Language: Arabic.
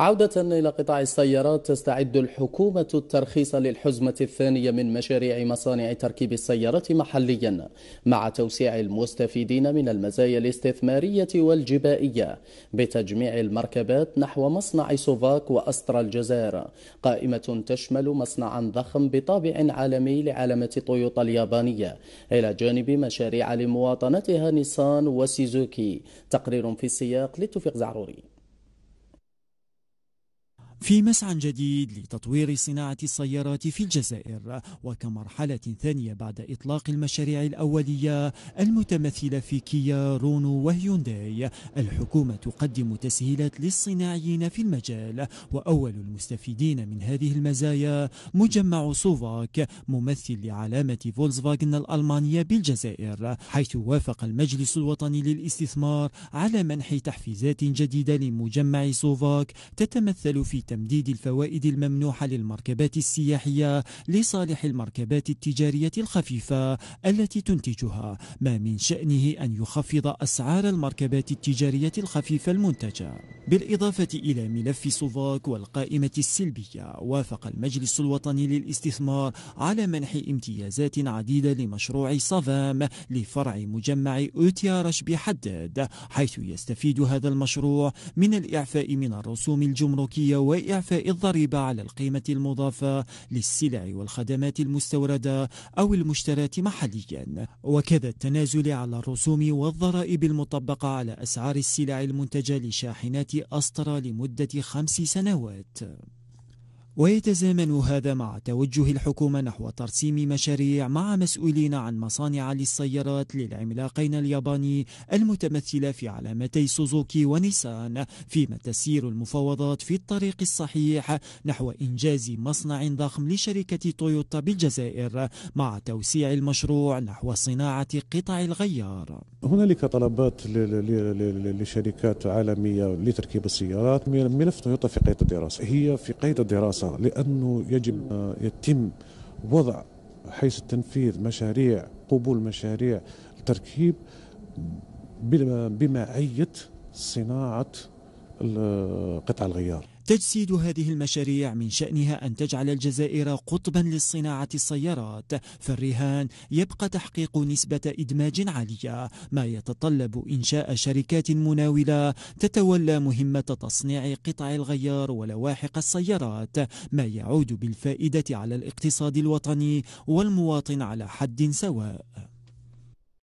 عودة إلى قطاع السيارات تستعد الحكومة الترخيص للحزمة الثانية من مشاريع مصانع تركيب السيارات محليا مع توسيع المستفيدين من المزايا الاستثمارية والجبائية بتجميع المركبات نحو مصنع سوفاك وأسترا الجزائر قائمة تشمل مصنعا ضخم بطابع عالمي لعلامة طويوتا اليابانية إلى جانب مشاريع لمواطنتها نيسان وسيزوكي تقرير في السياق لتوفيق زعروري في مسعى جديد لتطوير صناعة السيارات في الجزائر وكمرحلة ثانية بعد إطلاق المشاريع الأولية المتمثلة في كيا رونو وهيونداي الحكومة تقدم تسهيلات للصناعيين في المجال وأول المستفيدين من هذه المزايا مجمع سوفاك ممثل لعلامة فولكسفاجن الألمانية بالجزائر حيث وافق المجلس الوطني للاستثمار على منح تحفيزات جديدة لمجمع سوفاك تتمثل في تمديد الفوائد الممنوحة للمركبات السياحية لصالح المركبات التجارية الخفيفة التي تنتجها ما من شأنه أن يخفض أسعار المركبات التجارية الخفيفة المنتجة بالإضافة إلى ملف سوفاك والقائمة السلبية وافق المجلس الوطني للاستثمار على منح امتيازات عديدة لمشروع صفام لفرع مجمع أوتيارش بحداد حيث يستفيد هذا المشروع من الإعفاء من الرسوم الجمركية وإعفاء الضريبة على القيمة المضافة للسلع والخدمات المستوردة أو المشتراة محليا وكذا التنازل على الرسوم والضرائب المطبقة على أسعار السلع المنتجة لشاحنات أسطر لمدة خمس سنوات ويتزامن هذا مع توجه الحكومة نحو ترسيم مشاريع مع مسؤولين عن مصانع للسيارات للعملاقين الياباني المتمثلة في علامتي سوزوكي ونيسان فيما تسير المفاوضات في الطريق الصحيح نحو إنجاز مصنع ضخم لشركة تويوتا بالجزائر مع توسيع المشروع نحو صناعة قطع الغيار هنالك طلبات لشركات عالمية لتركيب السيارات ملف تويوتا في قيد الدراسة هي في قيد الدراسة فرصة لأنه يجب يتم وضع حيث التنفيذ مشاريع قبول مشاريع التركيب بمعية صناعة قطع الغيار تجسيد هذه المشاريع من شأنها أن تجعل الجزائر قطبا للصناعة السيارات فالرهان يبقى تحقيق نسبة إدماج عالية ما يتطلب إنشاء شركات مناولة تتولى مهمة تصنيع قطع الغيار ولواحق السيارات ما يعود بالفائدة على الاقتصاد الوطني والمواطن على حد سواء